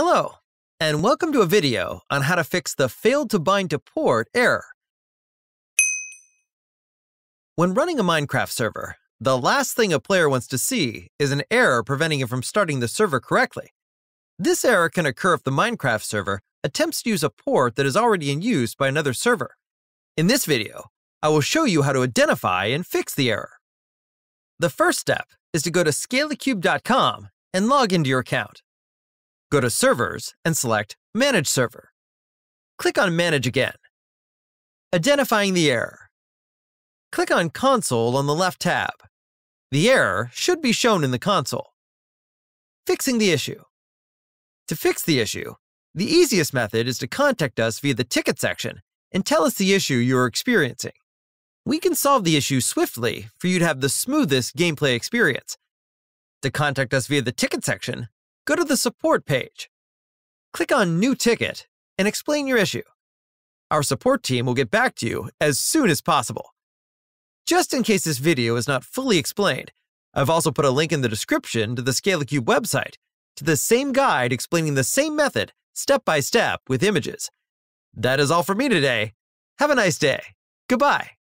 Hello, and welcome to a video on how to fix the failed to bind to port error. When running a Minecraft server, the last thing a player wants to see is an error preventing him from starting the server correctly. This error can occur if the Minecraft server attempts to use a port that is already in use by another server. In this video, I will show you how to identify and fix the error. The first step is to go to scalycube.com and log into your account. Go to Servers and select Manage Server. Click on Manage again. Identifying the error. Click on Console on the left tab. The error should be shown in the console. Fixing the issue. To fix the issue, the easiest method is to contact us via the ticket section and tell us the issue you are experiencing. We can solve the issue swiftly for you to have the smoothest gameplay experience. To contact us via the ticket section, go to the support page. Click on New Ticket and explain your issue. Our support team will get back to you as soon as possible. Just in case this video is not fully explained, I've also put a link in the description to the ScalaCube website to the same guide explaining the same method step by step with images. That is all for me today. Have a nice day. Goodbye.